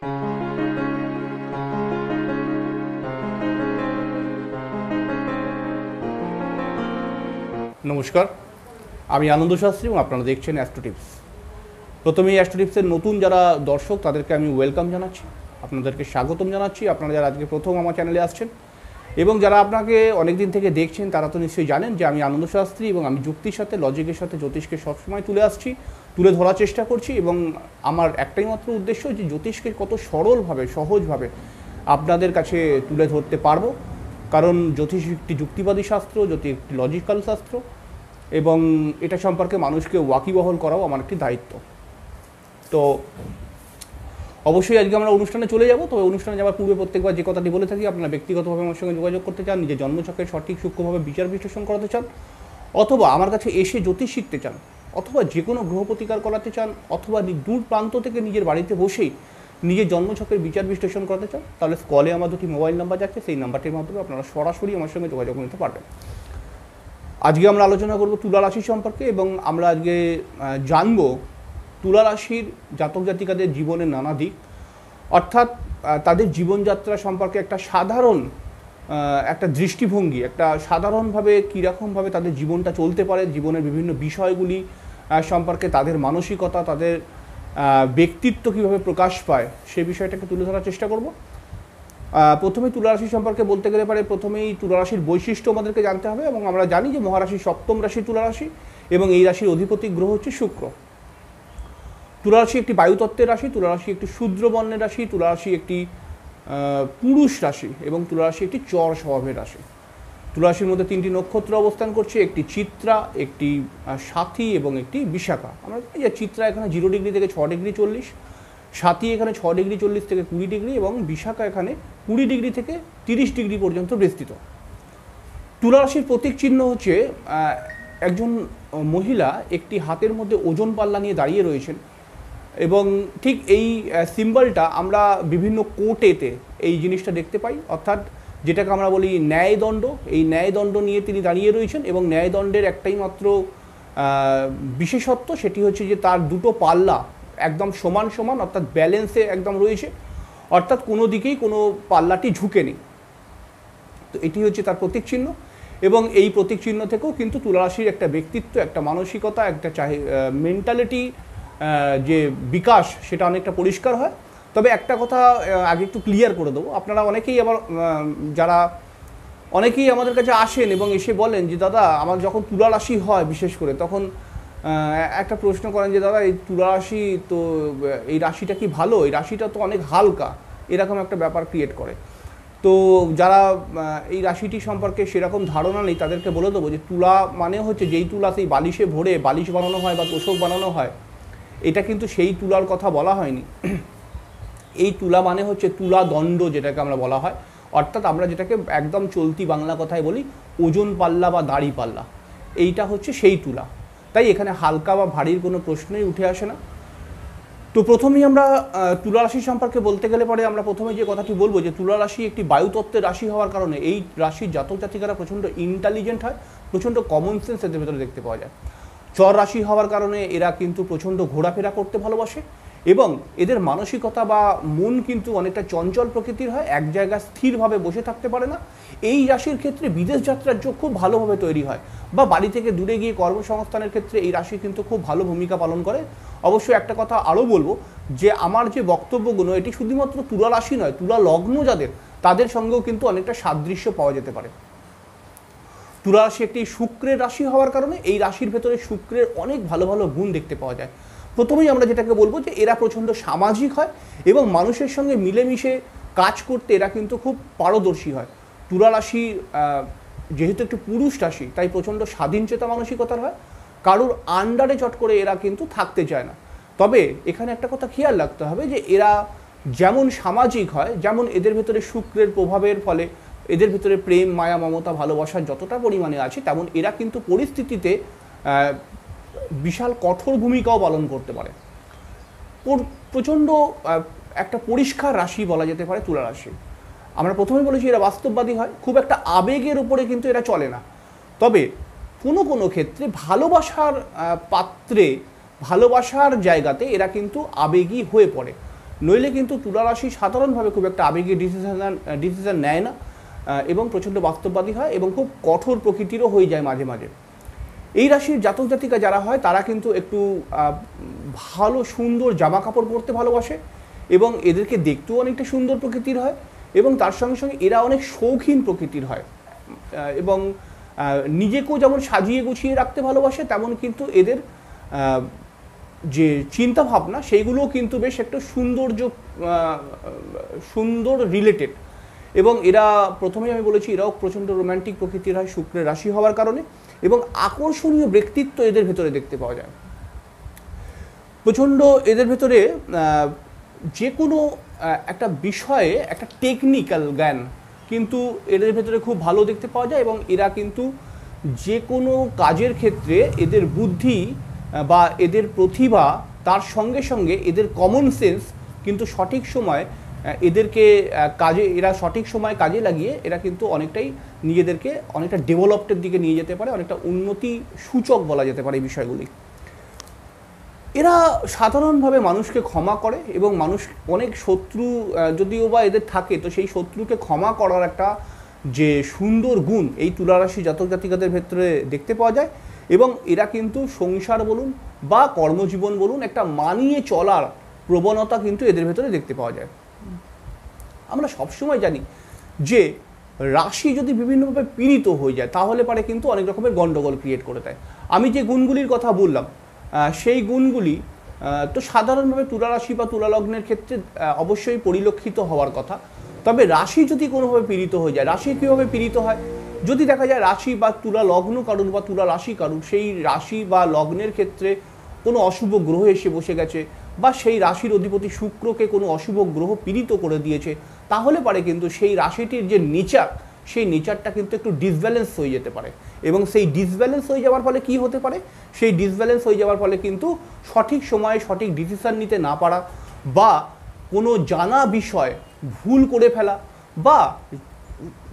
নমস্কার আমি আনন্দ শাস্ত্রী এবং আপনারা দেখছেন অ্যাস্ট্রোটিপস প্রথমে অ্যাস্ট্রোটিপসের নতুন যারা দর্শক তাদেরকে আমি ওয়েলকাম জানাচ্ছি আপনাদেরকে স্বাগতম জানাচ্ছি আপনারা যারা আজকে প্রথম আমার চ্যানেলে আসছেন এবং যারা আপনাকে অনেক দিন থেকে দেখছেন তারা তো নিশ্চয়ই জানেন যে আমি আনন্দশাস্ত্রী এবং আমি যুক্তির সাথে লজিকের সাথে জ্যোতিষকে সবসময় তুলে আসছি তুলে ধরার চেষ্টা করছি এবং আমার একটাই মাত্র উদ্দেশ্য যে জ্যোতিষকে কত সরলভাবে সহজভাবে আপনাদের কাছে তুলে ধরতে পারবো কারণ জ্যোতিষ একটি যুক্তিবাদী শাস্ত্র জ্যোতিষ একটি লজিক্যাল শাস্ত্র এবং এটা সম্পর্কে মানুষকে ওয়াকিবহল করাও আমার একটি দায়িত্ব তো অবশ্যই আজকে আমরা অনুষ্ঠানে চলে যাব তবে অনুষ্ঠানে যাওয়ার পূর্বে প্রত্যেকবার যে কথাটি বলে থাকি আপনারা ব্যক্তিগতভাবে আমার সঙ্গে যোগাযোগ করতে চান নিজের জন্মছকের সঠিক সূক্ষ্মভাবে বিচার বিশ্লেষণ করাতে চান অথবা আমার কাছে এসে জ্যোতিষ শিখতে চান অথবা যে কোনো গ্রহ প্রতিকার করাতে চান অথবা দূর প্রান্ত থেকে নিজের বাড়িতে বসেই নিজের জন্মছকের বিচার বিশ্লেষণ করাতে চান তাহলে কলে আমার দুটি মোবাইল নাম্বার যাচ্ছে সেই নাম্বারটির মাধ্যমে আপনারা সরাসরি আমার সঙ্গে যোগাযোগ করতে পারবেন আজকে আমরা আলোচনা করব তুলা রাশি সম্পর্কে এবং আমরা আজকে জানবো তুলারাশির জাতক জাতিকাদের জীবনের নানা দিক অর্থাৎ তাদের জীবনযাত্রা সম্পর্কে একটা সাধারণ একটা দৃষ্টিভঙ্গি একটা সাধারণভাবে কীরকমভাবে তাদের জীবনটা চলতে পারে জীবনের বিভিন্ন বিষয়গুলি সম্পর্কে তাদের মানসিকতা তাদের ব্যক্তিত্ব কীভাবে প্রকাশ পায় সে বিষয়টাকে তুলে ধরার চেষ্টা করব প্রথমেই তুলারাশি সম্পর্কে বলতে গেলে পারে প্রথমেই তুলারাশির বৈশিষ্ট্য আমাদেরকে জানতে হবে এবং আমরা জানি যে মহারাশি সপ্তম রাশি তুলারাশি এবং এই রাশির অধিপতি গ্রহ হচ্ছে শুক্র তুলারাশি একটি বায়ুতত্ত্বের রাশি তুলারাশি একটি শূদ্র বর্ণের রাশি তুলারাশি একটি পুরুষ রাশি এবং তুলারাশি একটি চর স্বভাবের রাশি তুলারাশির মধ্যে তিনটি নক্ষত্র অবস্থান করছে একটি চিত্রা একটি সাথী এবং একটি বিশাখা আমরা জানি যে চিত্রা এখানে জিরো ডিগ্রি থেকে ছ ডিগ্রি চল্লিশ সাথী এখানে ছ ডিগ্রি চল্লিশ থেকে কুড়ি ডিগ্রি এবং বিশাখা এখানে কুড়ি ডিগ্রি থেকে তিরিশ ডিগ্রি পর্যন্ত বিস্তৃত তুলারাশির প্রতীক চিহ্ন হচ্ছে একজন মহিলা একটি হাতের মধ্যে ওজন পাল্লা নিয়ে দাঁড়িয়ে রয়েছেন এবং ঠিক এই সিম্বলটা আমরা বিভিন্ন কোটেতে এই জিনিসটা দেখতে পাই অর্থাৎ যেটাকে আমরা বলি ন্যায়দণ্ড এই ন্যায়দণ্ড নিয়ে তিনি দাঁড়িয়ে রয়েছেন এবং ন্যায়দণ্ডের একটাই মাত্র বিশেষত্ব সেটি হচ্ছে যে তার দুটো পাল্লা একদম সমান সমান অর্থাৎ ব্যালেন্সে একদম রয়েছে অর্থাৎ কোনো দিকেই কোনো পাল্লাটি ঝুঁকে নেই তো এটি হচ্ছে তার প্রতীক চিহ্ন এবং এই প্রতীক চিহ্ন থেকেও কিন্তু তুলারাশির একটা ব্যক্তিত্ব একটা মানসিকতা একটা চাহি মেন্টালিটি যে বিকাশ সেটা অনেকটা পরিষ্কার হয় তবে একটা কথা আগে একটু ক্লিয়ার করে দেবো আপনারা অনেকেই আবার যারা অনেকেই আমাদের কাছে আসেন এবং এসে বলেন যে দাদা আমার যখন তুলা রাশি হয় বিশেষ করে তখন একটা প্রশ্ন করেন যে দাদা এই তুলা রাশি তো এই রাশিটা কি ভালো এই রাশিটা তো অনেক হালকা এরকম একটা ব্যাপার ক্রিয়েট করে তো যারা এই রাশিটি সম্পর্কে সেরকম ধারণা নেই তাদেরকে বলে দেবো যে তুলা মানে হচ্ছে যেই তুলা সেই বালিশে ভরে বালিশ বানানো হয় বা তোষক বানানো হয় এটা কিন্তু সেই তুলার কথা বলা হয়নি এই তুলা মানে হচ্ছে তুলা দণ্ড যেটাকে আমরা বলা হয় অর্থাৎ আমরা যেটাকে একদম চলতি বাংলা কথায় বলি ওজন পাল্লা বা দাড়ি পাল্লা এইটা হচ্ছে সেই তুলা তাই এখানে হালকা বা ভারীর কোনো প্রশ্নই উঠে আসে না তো প্রথমেই আমরা তুলা রাশি সম্পর্কে বলতে গেলে পরে আমরা প্রথমে যে কথাটি বলবো যে তুলা রাশি একটি বায়ুতত্ত্বের রাশি হওয়ার কারণে এই রাশির জাতক জাতিকারা প্রচণ্ড ইন্টেলিজেন্ট হয় প্রচণ্ড কমন সেন্স এদের ভেতরে দেখতে পাওয়া যায় চর রাশি হওয়ার কারণে এরা কিন্তু প্রচণ্ড ঘোরাফেরা করতে ভালোবাসে এবং এদের মানসিকতা বা মন কিন্তু অনেকটা চঞ্চল প্রকৃতির হয় এক জায়গায় স্থিরভাবে বসে থাকতে পারে না এই রাশির ক্ষেত্রে বিদেশ যাত্রার যোগ খুব ভালোভাবে তৈরি হয় বা বাড়ি থেকে দূরে গিয়ে কর্মসংস্থানের ক্ষেত্রে এই রাশি কিন্তু খুব ভালো ভূমিকা পালন করে অবশ্য একটা কথা আরও বলবো যে আমার যে বক্তব্যগুলো এটি শুধুমাত্র তুলা রাশি নয় তুলা লগ্ন যাদের তাদের সঙ্গেও কিন্তু অনেকটা সাদৃশ্য পাওয়া যেতে পারে তুরাশি একটি শুক্রের রাশি হওয়ার কারণে এই রাশির ভেতরে শুক্রের অনেক ভালো ভালো গুণ দেখতে পাওয়া যায় প্রথমেই আমরা যেটাকে বলবো যে এরা প্রচণ্ড সামাজিক হয় এবং মানুষের সঙ্গে মিলেমিশে কাজ করতে এরা কিন্তু খুব পারদর্শী হয় তুলা রাশি যেহেতু একটু পুরুষ রাশি তাই প্রচণ্ড স্বাধীন চেতা মানসিকতার হয় কারুর আন্ডারে চট করে এরা কিন্তু থাকতে চায় না তবে এখানে একটা কথা খেয়াল রাখতে হবে যে এরা যেমন সামাজিক হয় যেমন এদের ভেতরে শুক্রের প্রভাবের ফলে এদের ভিতরে প্রেম মায়া মমতা ভালোবাসার যতটা পরিমাণে আছে তেমন এরা কিন্তু পরিস্থিতিতে বিশাল কঠোর ভূমিকাও পালন করতে পারে প্রচণ্ড একটা পরিষ্কার রাশি বলা যেতে পারে তুলা রাশি আমরা প্রথমে বলেছি এরা বাস্তববাদী হয় খুব একটা আবেগের উপরে কিন্তু এরা চলে না তবে কোনো কোনো ক্ষেত্রে ভালোবাসার পাত্রে ভালোবাসার জায়গাতে এরা কিন্তু আবেগী হয়ে পড়ে নইলে কিন্তু তুলা রাশি সাধারণভাবে খুব একটা আবেগী ডিসিশন ডিসিশন নেয় না এবং প্রচণ্ড বাস্তববাদী হয় এবং খুব কঠোর প্রকৃতিরও হয়ে যায় মাঝে মাঝে এই রাশির জাতক জাতিকা যারা হয় তারা কিন্তু একটু ভালো সুন্দর জামা কাপড় পরতে ভালোবাসে এবং এদেরকে দেখতেও অনেকটা সুন্দর প্রকৃতির হয় এবং তার সঙ্গে সঙ্গে এরা অনেক শৌখিন প্রকৃতির হয় এবং নিজেকেও যেমন সাজিয়ে গুছিয়ে রাখতে ভালোবাসে তেমন কিন্তু এদের যে চিন্তাভাবনা সেইগুলোও কিন্তু বেশ একটা সৌন্দর্য সুন্দর রিলেটেড এবং এরা প্রথমেই আমি বলেছি এরাও প্রচণ্ড রোম্যান্টিক প্রকৃতির হয় শুক্রের রাশি হওয়ার কারণে এবং আকর্ষণীয় ব্যক্তিত্ব এদের ভেতরে দেখতে পাওয়া যায় প্রচণ্ড এদের ভেতরে যে কোনো একটা বিষয়ে একটা টেকনিক্যাল জ্ঞান কিন্তু এদের ভেতরে খুব ভালো দেখতে পাওয়া যায় এবং এরা কিন্তু যে কোনো কাজের ক্ষেত্রে এদের বুদ্ধি বা এদের প্রতিভা তার সঙ্গে সঙ্গে এদের কমন সেন্স কিন্তু সঠিক সময় এদেরকে কাজে এরা সঠিক সময় কাজে লাগিয়ে এরা কিন্তু অনেকটাই নিজেদেরকে অনেকটা ডেভেলপডের দিকে নিয়ে যেতে পারে অনেকটা উন্নতি সূচক বলা যেতে পারে এই বিষয়গুলি এরা সাধারণভাবে মানুষকে ক্ষমা করে এবং মানুষ অনেক শত্রু যদিও বা এদের থাকে তো সেই শত্রুকে ক্ষমা করার একটা যে সুন্দর গুণ এই তুলারাশি জাতক জাতিকাদের ভেতরে দেখতে পাওয়া যায় এবং এরা কিন্তু সংসার বলুন বা কর্মজীবন বলুন একটা মানিয়ে চলার প্রবণতা কিন্তু এদের ভেতরে দেখতে পাওয়া যায় আমরা সবসময় জানি যে রাশি যদি বিভিন্নভাবে পীড়িত হয়ে যায় তাহলে পারে কিন্তু অনেক রকমের গণ্ডগোল ক্রিয়েট করে দেয় আমি যে গুণগুলির কথা বললাম সেই গুণগুলি তো সাধারণভাবে তুলা রাশি বা তুলা লগ্নের ক্ষেত্রে অবশ্যই পরিলক্ষিত হওয়ার কথা তবে রাশি যদি কোনোভাবে পীড়িত হয়ে যায় রাশি কীভাবে পীড়িত হয় যদি দেখা যায় রাশি বা তুলা লগ্ন কারণ বা তুলা রাশি কারণ সেই রাশি বা লগ্নের ক্ষেত্রে কোনো অশুভ গ্রহ এসে বসে গেছে বা সেই রাশির অধিপতি শুক্রকে কোনো অশুভ গ্রহ পীড়িত করে দিয়েছে তাহলে পারে কিন্তু সেই রাশিটির যে নেচার সেই নেচারটা কিন্তু একটু ডিসব্যালেন্স হয়ে যেতে পারে এবং সেই ডিসব্যালেন্স হয়ে যাওয়ার ফলে কি হতে পারে সেই ডিসব্যালেন্স হয়ে যাওয়ার ফলে কিন্তু সঠিক সময়ে সঠিক ডিসিশান নিতে না পারা বা কোনো জানা বিষয় ভুল করে ফেলা বা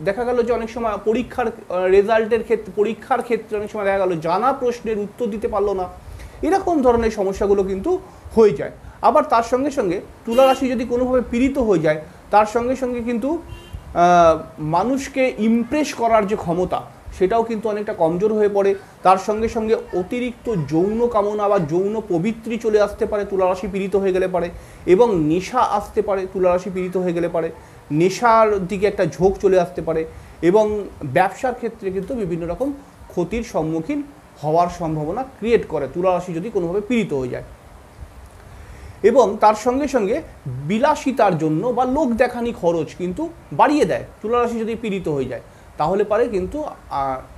দেখা গেল যে অনেক সময় পরীক্ষার রেজাল্টের ক্ষেত্রে পরীক্ষার ক্ষেত্রে অনেক সময় দেখা গেল জানা প্রশ্নের উত্তর দিতে পারলো না এরকম ধরনের সমস্যাগুলো কিন্তু হয়ে যায় আবার তার সঙ্গে সঙ্গে তুলা রাশি যদি কোনোভাবে পীড়িত হয়ে যায় তার সঙ্গে সঙ্গে কিন্তু মানুষকে ইমপ্রেস করার যে ক্ষমতা সেটাও কিন্তু অনেকটা কমজোর হয়ে পড়ে তার সঙ্গে সঙ্গে অতিরিক্ত যৌন কামনা বা যৌন পবিত্রী চলে আসতে পারে তুলারাশি পীড়িত হয়ে গেলে পারে এবং নেশা আসতে পারে তুলারাশি পীড়িত হয়ে গেলে পারে নেশার দিকে একটা ঝোঁক চলে আসতে পারে এবং ব্যবসার ক্ষেত্রে কিন্তু বিভিন্ন রকম ক্ষতির সম্মুখীন হওয়ার সম্ভাবনা ক্রিয়েট করে তুলারাশি যদি কোনোভাবে পীড়িত হয়ে যায় এবং তার সঙ্গে সঙ্গে বিলাসিতার জন্য বা লোক দেখানি খরচ কিন্তু বাড়িয়ে দেয় তুলারাশি যদি পীড়িত হয়ে যায় তাহলে পারে কিন্তু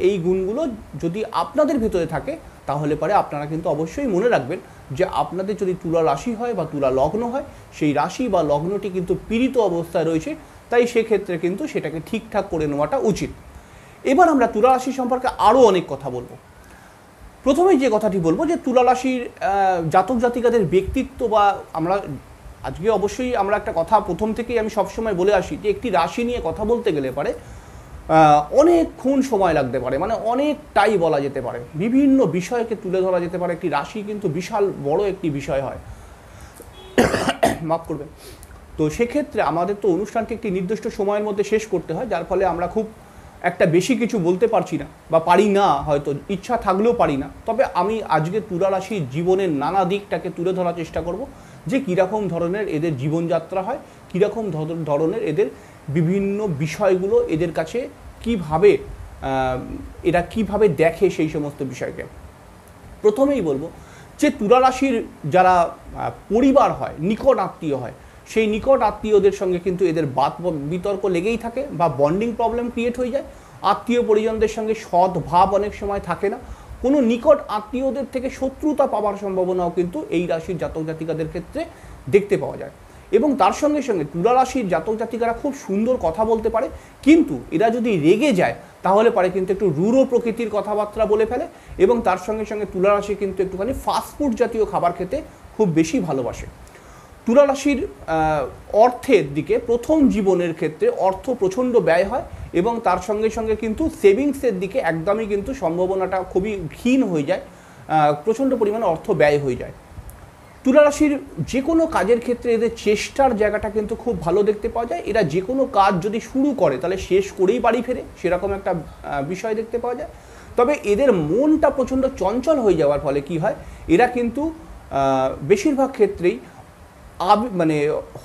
এই গুণগুলো যদি আপনাদের ভেতরে থাকে তাহলে পারে আপনারা কিন্তু অবশ্যই মনে রাখবেন যে আপনাদের যদি তুলা রাশি হয় বা তুলা লগ্ন হয় সেই রাশি বা লগ্নটি কিন্তু পীড়িত অবস্থায় রয়েছে তাই সেক্ষেত্রে কিন্তু সেটাকে ঠিকঠাক করে নেওয়াটা উচিত এবার আমরা তুলা রাশি সম্পর্কে আরও অনেক কথা বলবো প্রথমেই যে কথাটি বলবো যে তুলারাশির জাতক জাতিকাদের ব্যক্তিত্ব বা আমরা আজকে অবশ্যই আমরা একটা কথা প্রথম থেকেই আমি সবসময় বলে আসি যে একটি রাশি নিয়ে কথা বলতে গেলে পারে অনেকক্ষণ সময় লাগতে পারে মানে অনেকটাই বলা যেতে পারে বিভিন্ন বিষয়কে তুলে ধরা যেতে পারে একটি রাশি কিন্তু বিশাল বড় একটি বিষয় হয় মাফ করবেন তো সেক্ষেত্রে আমাদের তো অনুষ্ঠানটি একটি নির্দিষ্ট সময়ের মধ্যে শেষ করতে হয় যার ফলে আমরা খুব একটা বেশি কিছু বলতে পারছি না বা পারি না হয়তো ইচ্ছা থাকলেও পারি না তবে আমি আজকে তুরারাশির জীবনের নানা দিকটাকে তুলে ধরার চেষ্টা করব যে কীরকম ধরনের এদের জীবনযাত্রা হয় কীরকম ধরনের এদের বিভিন্ন বিষয়গুলো এদের কাছে কিভাবে এরা কিভাবে দেখে সেই সমস্ত বিষয়কে প্রথমেই বলবো যে তুলা রাশির যারা পরিবার হয় নিকট আত্মীয় হয় সেই নিকট আত্মীয়দের সঙ্গে কিন্তু এদের বাদ বিতর্ক লেগেই থাকে বা বন্ডিং প্রবলেম ক্রিয়েট হয়ে যায় আত্মীয় পরিজনদের সঙ্গে সদ্ভাব অনেক সময় থাকে না কোনো নিকট আত্মীয়দের থেকে শত্রুতা পাওয়ার সম্ভাবনাও কিন্তু এই রাশির জাতক জাতিকাদের ক্ষেত্রে দেখতে পাওয়া যায় এবং তার সঙ্গে সঙ্গে তুলা রাশির জাতক জাতিকারা খুব সুন্দর কথা বলতে পারে কিন্তু এরা যদি রেগে যায় তাহলে পারে কিন্তু একটু রুড়ো প্রকৃতির কথাবার্তা বলে ফেলে এবং তার সঙ্গে সঙ্গে তুলা রাশি কিন্তু একটুখানি ফাস্টফুড জাতীয় খাবার খেতে খুব বেশি ভালোবাসে তুলারাশির অর্থের দিকে প্রথম জীবনের ক্ষেত্রে অর্থ প্রচণ্ড ব্যয় হয় এবং তার সঙ্গে সঙ্গে কিন্তু সেভিংসের দিকে একদমই কিন্তু সম্ভাবনাটা খুবই ক্ষীণ হয়ে যায় প্রচণ্ড পরিমাণে অর্থ ব্যয় হয়ে যায় তুলারাশির যে কোনো কাজের ক্ষেত্রে এদের চেষ্টার জায়গাটা কিন্তু খুব ভালো দেখতে পাওয়া যায় এরা যে কোনো কাজ যদি শুরু করে তাহলে শেষ করেই বাড়ি ফেরে সেরকম একটা বিষয় দেখতে পাওয়া যায় তবে এদের মনটা প্রচণ্ড চঞ্চল হয়ে যাওয়ার ফলে কি হয় এরা কিন্তু বেশিরভাগ ক্ষেত্রেই মানে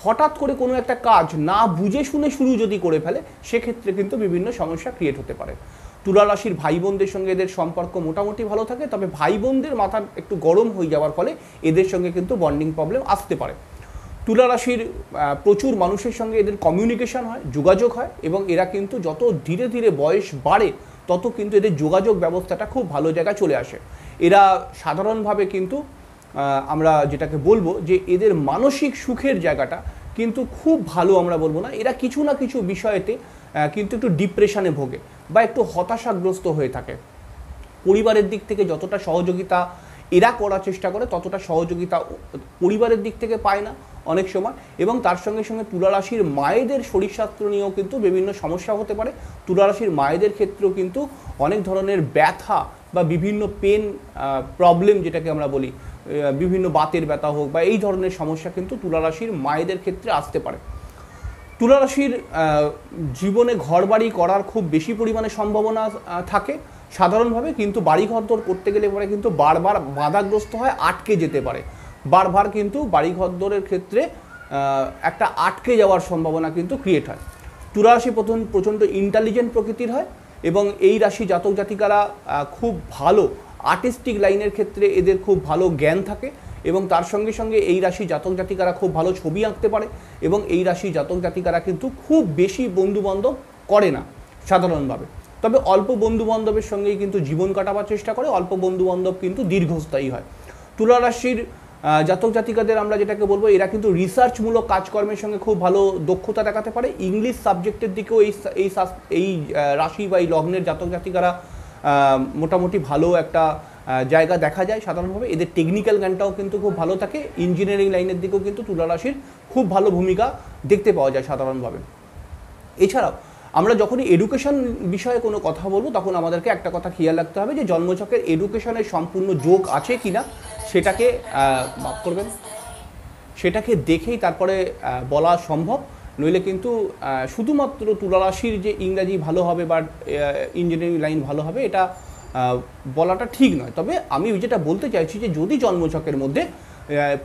হঠাৎ করে কোনো একটা কাজ না বুঝে শুনে শুরু যদি করে ফেলে সেক্ষেত্রে কিন্তু বিভিন্ন সমস্যা ক্রিয়েট হতে পারে তুলা রাশির ভাই বোনদের সঙ্গে এদের সম্পর্ক মোটামুটি ভালো থাকে তবে ভাই বোনদের মাথা একটু গরম হয়ে যাওয়ার ফলে এদের সঙ্গে কিন্তু বন্ডিং প্রবলেম আসতে পারে তুলা রাশির প্রচুর মানুষের সঙ্গে এদের কমিউনিকেশন হয় যোগাযোগ হয় এবং এরা কিন্তু যত ধীরে ধীরে বয়স বাড়ে তত কিন্তু এদের যোগাযোগ ব্যবস্থাটা খুব ভালো জায়গায় চলে আসে এরা সাধারণভাবে কিন্তু আমরা যেটাকে বলবো যে এদের মানসিক সুখের জায়গাটা কিন্তু খুব ভালো আমরা বলবো না এরা কিছু না কিছু বিষয়েতে কিন্তু একটু ডিপ্রেশনে ভোগে বা একটু হতাশাগ্রস্ত হয়ে থাকে পরিবারের দিক থেকে যতটা সহযোগিতা এরা করার চেষ্টা করে ততটা সহযোগিতা পরিবারের দিক থেকে পায় না অনেক সময় এবং তার সঙ্গে সঙ্গে তুলারাশির মায়েদের শরীরস্বাস্থ্য নিয়েও কিন্তু বিভিন্ন সমস্যা হতে পারে তুলারাশির মায়েদের ক্ষেত্রেও কিন্তু অনেক ধরনের ব্যথা বা বিভিন্ন পেন প্রবলেম যেটাকে আমরা বলি বিভিন্ন বাতের ব্যথা হোক বা এই ধরনের সমস্যা কিন্তু তুলারাশির মায়েদের ক্ষেত্রে আসতে পারে তুলারাশির জীবনে ঘর বাড়ি করার খুব বেশি পরিমাণে সম্ভাবনা থাকে সাধারণভাবে কিন্তু বাড়িঘর দর করতে গেলে পরে কিন্তু বারবার বাধাগ্রস্ত হয় আটকে যেতে পারে বারবার কিন্তু বাড়িঘর দরের ক্ষেত্রে একটা আটকে যাওয়ার সম্ভাবনা কিন্তু ক্রিয়েট হয় তুলারাশি প্রথম প্রচণ্ড ইন্টেলিজেন্ট প্রকৃতির হয় এবং এই রাশি জাতক জাতিকারা খুব ভালো আর্টিস্টিক লাইনের ক্ষেত্রে এদের খুব ভালো জ্ঞান থাকে এবং তার সঙ্গে সঙ্গে এই রাশি জাতক জাতিকারা খুব ভালো ছবি আঁকতে পারে এবং এই রাশি জাতক জাতিকারা কিন্তু খুব বেশি বন্ধুবান্ধব করে না সাধারণভাবে তবে অল্প বন্ধুবান্ধবের সঙ্গেই কিন্তু জীবন কাটাবার চেষ্টা করে অল্প বন্ধুবান্ধব কিন্তু দীর্ঘস্থায়ী হয় তুলা রাশির জাতক জাতিকাদের আমরা যেটাকে বলবো এরা কিন্তু রিসার্চমূলক কাজকর্মের সঙ্গে খুব ভালো দক্ষতা দেখাতে পারে ইংলিশ সাবজেক্টের দিকেও এই এই এই রাশি বা এই লগ্নের জাতক জাতিকারা মোটামুটি ভালো একটা জায়গা দেখা যায় সাধারণভাবে এদের টেকনিক্যাল জ্ঞানটাও কিন্তু খুব ভালো থাকে ইঞ্জিনিয়ারিং লাইনের দিকেও কিন্তু তুলারাশির খুব ভালো ভূমিকা দেখতে পাওয়া যায় সাধারণভাবে এছাড়াও আমরা যখনই এডুকেশন বিষয়ে কোনো কথা বলবো তখন আমাদেরকে একটা কথা খেয়াল রাখতে হবে যে জন্মচকের এডুকেশনের সম্পূর্ণ যোগ আছে কি না সেটাকে মাফ করবেন সেটাকে দেখেই তারপরে বলা সম্ভব নইলে কিন্তু শুধুমাত্র তুলারাশির যে ইংরাজি ভালো হবে বা ইঞ্জিনিয়ারিং লাইন ভালো হবে এটা বলাটা ঠিক নয় তবে আমি যেটা বলতে চাইছি যে যদি জন্মচকের মধ্যে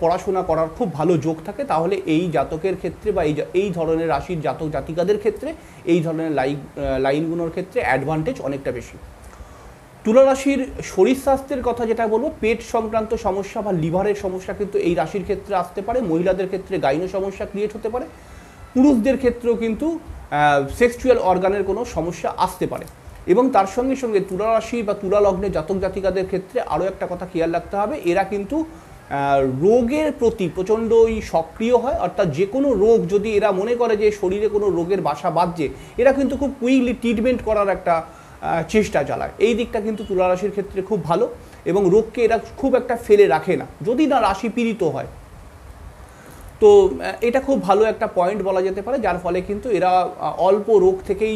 পড়াশোনা করার খুব ভালো যোগ থাকে তাহলে এই জাতকের ক্ষেত্রে বা এই এই ধরনের রাশির জাতক জাতিকাদের ক্ষেত্রে এই ধরনের লাইন লাইনগুলোর ক্ষেত্রে অ্যাডভান্টেজ অনেকটা বেশি তুলারাশির শরীর স্বাস্থ্যের কথা যেটা বলবো পেট সংক্রান্ত সমস্যা বা লিভারের সমস্যা কিন্তু এই রাশির ক্ষেত্রে আসতে পারে মহিলাদের ক্ষেত্রে গাইনো সমস্যা ক্রিয়েট হতে পারে পুরুষদের ক্ষেত্রেও কিন্তু সেক্সুয়াল অর্গানের কোনো সমস্যা আসতে পারে এবং তার সঙ্গে সঙ্গে তুলারাশি বা তুলা লগ্নের জাতক জাতিকাদের ক্ষেত্রে আরও একটা কথা খেয়াল রাখতে হবে এরা কিন্তু রোগের প্রতি প্রচণ্ডই সক্রিয় হয় অর্থাৎ যে কোনো রোগ যদি এরা মনে করে যে শরীরে কোনো রোগের বাসা বাঁধছে এরা কিন্তু খুব কুইকলি ট্রিটমেন্ট করার একটা চেষ্টা চালায় এই দিকটা কিন্তু তুলারাশির ক্ষেত্রে খুব ভালো এবং রোগকে এরা খুব একটা ফেলে রাখে না যদি না রাশি পীড়িত হয় তো এটা খুব ভালো একটা পয়েন্ট বলা যেতে পারে যার ফলে কিন্তু এরা অল্প রোগ থেকেই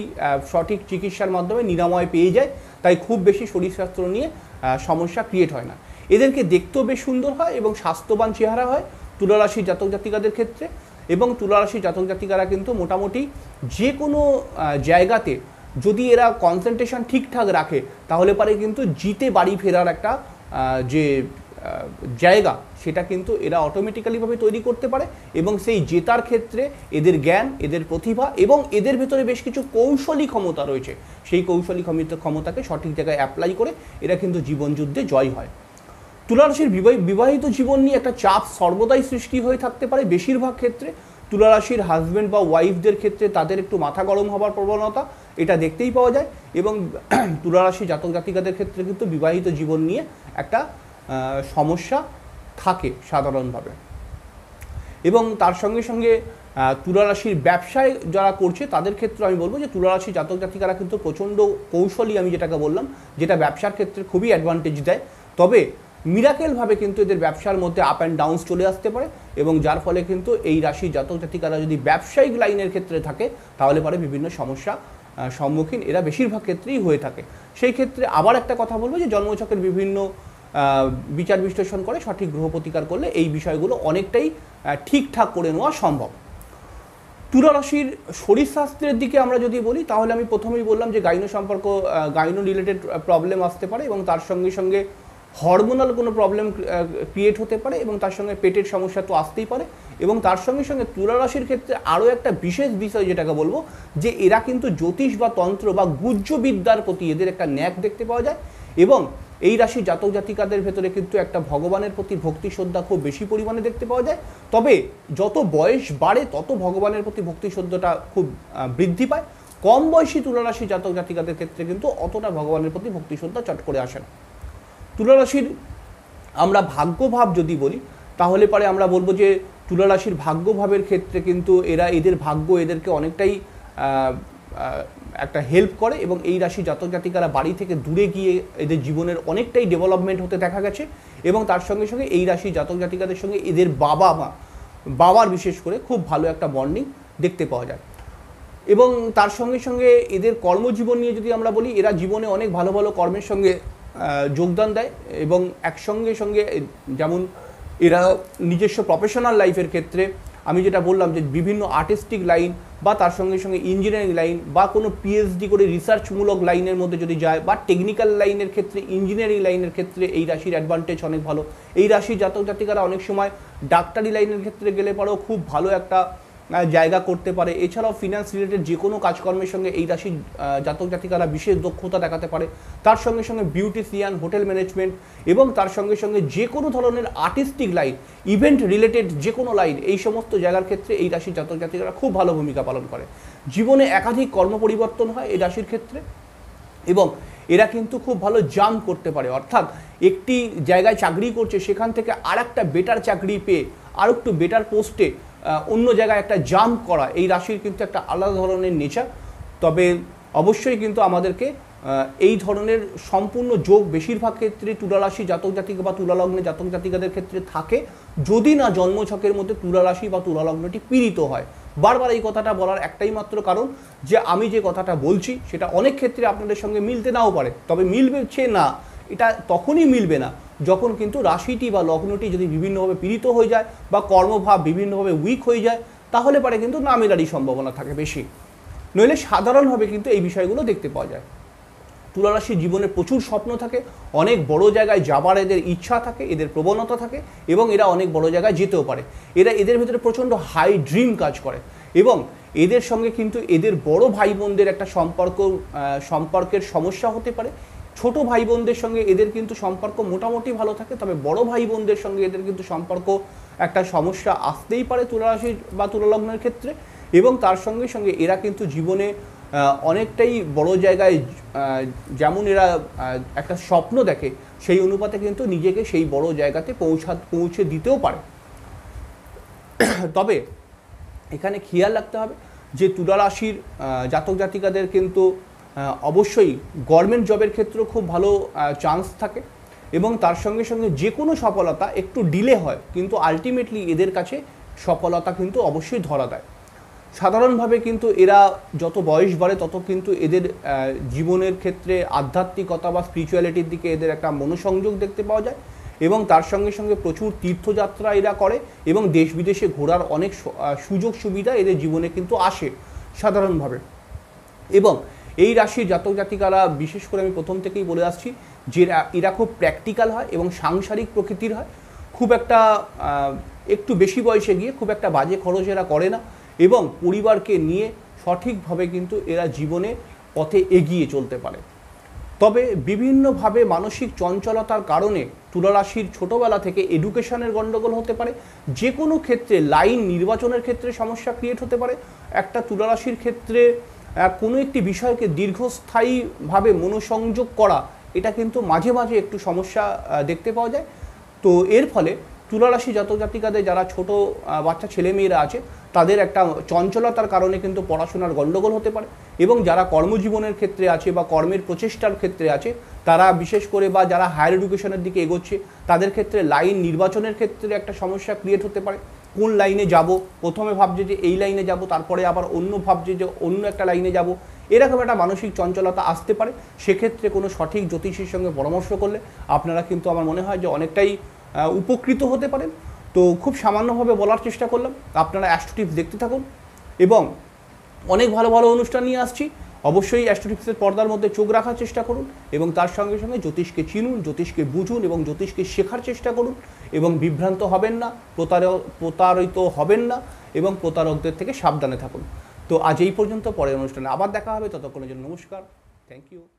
সঠিক চিকিৎসার মাধ্যমে নিরাময় পেয়ে যায় তাই খুব বেশি শরীর স্বাস্থ্য নিয়ে সমস্যা ক্রিয়েট হয় না এদেরকে দেখতেও বেশ সুন্দর হয় এবং স্বাস্থ্যবান চেহারা হয় তুলারাশি জাতক জাতিকাদের ক্ষেত্রে এবং তুলারাশি জাতক জাতিকারা কিন্তু মোটামুটি যে কোনো জায়গাতে যদি এরা কনসেন্ট্রেশন ঠিকঠাক রাখে তাহলে পারে কিন্তু জিতে বাড়ি ফেরার একটা যে জায়গা সেটা কিন্তু এরা অটোমেটিক্যালিভাবে তৈরি করতে পারে এবং সেই জেতার ক্ষেত্রে এদের জ্ঞান এদের প্রতিভা এবং এদের ভেতরে বেশ কিছু কৌশলী ক্ষমতা রয়েছে সেই কৌশলী ক্ষমতাকে সঠিক জায়গায় অ্যাপ্লাই করে এরা কিন্তু জীবনযুদ্ধে জয় হয় তুলারাশির বিবাহিত জীবন নিয়ে একটা চাপ সর্বদাই সৃষ্টি হয়ে থাকতে পারে বেশিরভাগ ক্ষেত্রে তুলারাশির হাজব্যান্ড বা ওয়াইফদের ক্ষেত্রে তাদের একটু মাথা গরম হবার প্রবণতা এটা দেখতেই পাওয়া যায় এবং তুলারাশি জাতক জাতিকাদের ক্ষেত্রে কিন্তু বিবাহিত জীবন নিয়ে একটা সমস্যা থাকে সাধারণভাবে এবং তার সঙ্গে সঙ্গে তুলারাশির ব্যবসায় যারা করছে তাদের ক্ষেত্রে আমি বলবো যে তুলারাশি জাতক জাতিকারা কিন্তু প্রচণ্ড কৌশলী আমি যেটাকে বললাম যেটা ব্যবসার ক্ষেত্রে খুবই অ্যাডভান্টেজ দেয় তবে মিরাকেলভাবে কিন্তু এদের ব্যবসার মধ্যে আপ অ্যান্ড ডাউন চলে আসতে পারে এবং যার ফলে কিন্তু এই রাশি জাতক জাতিকারা যদি ব্যবসায়িক লাইনের ক্ষেত্রে থাকে তাহলে পরে বিভিন্ন সমস্যা সম্মুখীন এরা বেশিরভাগ ক্ষেত্রেই হয়ে থাকে সেই ক্ষেত্রে আবার একটা কথা বলবো যে জন্মচকের বিভিন্ন বিচার বিশ্লেষণ করে সঠিক গ্রহ প্রতিকার করলে এই বিষয়গুলো অনেকটাই ঠিকঠাক করে নেওয়া সম্ভব তুলা রাশির শরীরশাস্ত্রের দিকে আমরা যদি বলি তাহলে আমি প্রথমেই বললাম যে গাইনো সম্পর্ক গাইনো রিলেটেড প্রবলেম আসতে পারে এবং তার সঙ্গে সঙ্গে হরমোনাল কোনো প্রবলেম ক্রিয়েট হতে পারে এবং তার সঙ্গে পেটের সমস্যা তো আসতেই পারে এবং তার সঙ্গে সঙ্গে তুলা রাশির ক্ষেত্রে আরও একটা বিশেষ বিষয় যেটাকে বলবো যে এরা কিন্তু জ্যোতিষ বা তন্ত্র বা গুজ্জবিদ্যার প্রতি এদের একটা ন্যাক দেখতে পাওয়া যায় এবং এই রাশি জাতক জাতিকাদের ভেতরে কিন্তু একটা ভগবানের প্রতি ভক্তি শ্রদ্ধা খুব বেশি পরিমাণে দেখতে পাওয়া যায় তবে যত বয়স বাড়ে তত ভগবানের প্রতি ভক্তি শ্রদ্ধাটা খুব বৃদ্ধি পায় কম বয়সী তুলারাশি জাতক জাতিকাদের ক্ষেত্রে কিন্তু অতটা ভগবানের প্রতি ভক্তি শ্রদ্ধা চট করে আসে না তুলারাশির আমরা ভাগ্যভাব যদি বলি তাহলে পরে আমরা বলবো যে তুলারাশির ভাগ্যভাবের ক্ষেত্রে কিন্তু এরা এদের ভাগ্য এদেরকে অনেকটাই একটা হেল্প করে এবং এই রাশি জাতক জাতিকারা বাড়ি থেকে দূরে গিয়ে এদের জীবনের অনেকটাই ডেভেলপমেন্ট হতে দেখা গেছে এবং তার সঙ্গে সঙ্গে এই রাশি জাতক জাতিকাদের সঙ্গে এদের বাবা মা বাবার বিশেষ করে খুব ভালো একটা বন্ডিং দেখতে পাওয়া যায় এবং তার সঙ্গে সঙ্গে এদের কর্মজীবন নিয়ে যদি আমরা বলি এরা জীবনে অনেক ভালো ভালো কর্মের সঙ্গে যোগদান দেয় এবং একসঙ্গে সঙ্গে যেমন এরা নিজস্ব প্রফেশনাল লাইফের ক্ষেত্রে আমি যেটা বললাম যে বিভিন্ন আর্টিস্টিক লাইন বা তার সঙ্গে সঙ্গে ইঞ্জিনিয়ারিং লাইন বা কোনো পিএইচডি করে রিসার্চমূলক লাইনের মধ্যে যদি যায় বা টেকনিক্যাল লাইনের ক্ষেত্রে ইঞ্জিনিয়ারিং লাইনের ক্ষেত্রে এই রাশির অ্যাডভান্টেজ অনেক ভালো এই রাশির জাতক জাতিকারা অনেক সময় ডাক্তারি লাইনের ক্ষেত্রে গেলে পরেও খুব ভালো একটা জায়গা করতে পারে এছাড়াও ফিনান্স রিলেটেড যে কোনো কাজকর্মের সঙ্গে এই রাশির জাতক জাতিকারা বিশেষ দক্ষতা দেখাতে পারে তার সঙ্গে সঙ্গে বিউটিশিয়ান হোটেল ম্যানেজমেন্ট এবং তার সঙ্গে সঙ্গে যে কোনো ধরনের আর্টিস্টিক লাইন ইভেন্ট রিলেটেড যে কোনো লাইন এই সমস্ত জায়গার ক্ষেত্রে এই রাশির জাতক জাতিকারা খুব ভালো ভূমিকা পালন করে জীবনে একাধিক কর্ম পরিবর্তন হয় এই রাশির ক্ষেত্রে এবং এরা কিন্তু খুব ভালো জাম্প করতে পারে অর্থাৎ একটি জায়গায় চাকরি করছে সেখান থেকে আর একটা বেটার চাকরি পেয়ে আর একটু বেটার পোস্টে অন্য জায়গায় একটা জাম্প করা এই রাশির কিন্তু একটা আলাদা ধরনের নেচার তবে অবশ্যই কিন্তু আমাদেরকে এই ধরনের সম্পূর্ণ যোগ বেশিরভাগ ক্ষেত্রে তুলারাশি জাতক জাতিকা বা তুলালগ্নে জাতক জাতিকাদের ক্ষেত্রে থাকে যদি না জন্মছকের মধ্যে তুলারাশি বা তুলালগ্নটি পীড়িত হয় বারবার এই কথাটা বলার একটাই মাত্র কারণ যে আমি যে কথাটা বলছি সেটা অনেক ক্ষেত্রে আপনাদের সঙ্গে মিলতে নাও পারে তবে মিলবে না এটা তখনই মিলবে না যখন কিন্তু রাশিটি বা লগ্নটি যদি বিভিন্নভাবে পীড়িত হয়ে যায় বা কর্মভাব বিভিন্নভাবে উইক হয়ে যায় তাহলে পরে কিন্তু নামেলারই সম্ভাবনা থাকে বেশি নইলে সাধারণভাবে কিন্তু এই বিষয়গুলো দেখতে পাওয়া যায় তুলারাশির জীবনে প্রচুর স্বপ্ন থাকে অনেক বড় জায়গায় যাবার এদের ইচ্ছা থাকে এদের প্রবণতা থাকে এবং এরা অনেক বড় জায়গায় যেতেও পারে এরা এদের ভিতরে প্রচণ্ড হাই ড্রিম কাজ করে এবং এদের সঙ্গে কিন্তু এদের বড় ভাই বোনদের একটা সম্পর্ক সম্পর্কের সমস্যা হতে পারে ছোট ভাই বোনদের সঙ্গে এদের কিন্তু সম্পর্ক মোটামুটি ভালো থাকে তবে বড় ভাই বোনদের সঙ্গে এদের কিন্তু সম্পর্ক একটা সমস্যা আসতেই পারে তুলারাশি বা তুলালগ্নের ক্ষেত্রে এবং তার সঙ্গে সঙ্গে এরা কিন্তু জীবনে অনেকটাই বড় জায়গায় যেমন এরা একটা স্বপ্ন দেখে সেই অনুপাতে কিন্তু নিজেকে সেই বড় জায়গাতে পৌঁছা পৌঁছে দিতেও পারে তবে এখানে খেয়াল রাখতে হবে যে তুলা রাশির জাতক জাতিকাদের কিন্তু অবশ্যই গভর্নমেন্ট জবের ক্ষেত্রেও খুব ভালো চান্স থাকে এবং তার সঙ্গে সঙ্গে যে কোনো সফলতা একটু ডিলে হয় কিন্তু আলটিমেটলি এদের কাছে সফলতা কিন্তু অবশ্যই ধরা দেয় সাধারণভাবে কিন্তু এরা যত বয়স বাড়ে তত কিন্তু এদের জীবনের ক্ষেত্রে আধ্যাত্মিকতা বা স্পিরিচুয়ালিটির দিকে এদের একটা মনোসংযোগ দেখতে পাওয়া যায় এবং তার সঙ্গে সঙ্গে প্রচুর তীর্থযাত্রা এরা করে এবং দেশ বিদেশে ঘোরার অনেক সুযোগ সুবিধা এদের জীবনে কিন্তু আসে সাধারণভাবে এবং এই রাশির জাতক জাতিকারা বিশেষ করে আমি প্রথম থেকেই বলে আসছি যে এরা খুব প্র্যাকটিক্যাল হয় এবং সাংসারিক প্রকৃতির হয় খুব একটা একটু বেশি বয়সে গিয়ে খুব একটা বাজে খরচ এরা করে না এবং পরিবারকে নিয়ে সঠিকভাবে কিন্তু এরা জীবনে পথে এগিয়ে চলতে পারে তবে বিভিন্নভাবে মানসিক চঞ্চলতার কারণে তুলারাশির ছোটোবেলা থেকে এডুকেশনের গণ্ডগোল হতে পারে যে কোনো ক্ষেত্রে লাইন নির্বাচনের ক্ষেত্রে সমস্যা ক্রিয়েট হতে পারে একটা তুলারাশির ক্ষেত্রে কোনো একটি বিষয়কে দীর্ঘস্থায়ীভাবে মনোসংযোগ করা এটা কিন্তু মাঝে মাঝে একটু সমস্যা দেখতে পাওয়া যায় তো এর ফলে তুলারাশি জাতক জাতিকাদের যারা ছোট বাচ্চা ছেলেমেয়েরা আছে তাদের একটা চঞ্চলতার কারণে কিন্তু পড়াশোনার গণ্ডগোল হতে পারে এবং যারা কর্মজীবনের ক্ষেত্রে আছে বা কর্মের প্রচেষ্টার ক্ষেত্রে আছে তারা বিশেষ করে বা যারা হায়ার এডুকেশনের দিকে এগোচ্ছে তাদের ক্ষেত্রে লাইন নির্বাচনের ক্ষেত্রে একটা সমস্যা ক্রিয়েট হতে পারে কোন লাইনে যাব প্রথমে ভাবছে যে এই লাইনে যাব তারপরে আবার অন্য ভাবছে যে অন্য একটা লাইনে যাব এরকম একটা মানসিক চঞ্চলতা আসতে পারে সেক্ষেত্রে কোনো সঠিক জ্যোতিষীর সঙ্গে পরামর্শ করলে আপনারা কিন্তু আমার মনে হয় যে অনেকটাই উপকৃত হতে পারেন তো খুব সামান্যভাবে বলার চেষ্টা করলাম আপনারা অ্যাস্ট্রোটিপস দেখতে থাকুন এবং অনেক ভালো ভালো অনুষ্ঠান নিয়ে আসছি অবশ্যই অ্যাস্ট্রোটিপসের পর্দার মধ্যে চোখ রাখার চেষ্টা করুন এবং তার সঙ্গে সঙ্গে জ্যোতিষকে চিনুন জ্যোতিষকে বুঝুন এবং জ্যোতিষকে শেখার চেষ্টা করুন এবং বিভ্রান্ত হবেন না প্রতারিত হবেন না এবং প্রতারকদের থেকে সাবধানে থাকুন তো আজ এই পর্যন্ত পরের অনুষ্ঠানে আবার দেখা হবে ততক্ষণের জন্য নমস্কার থ্যাংক ইউ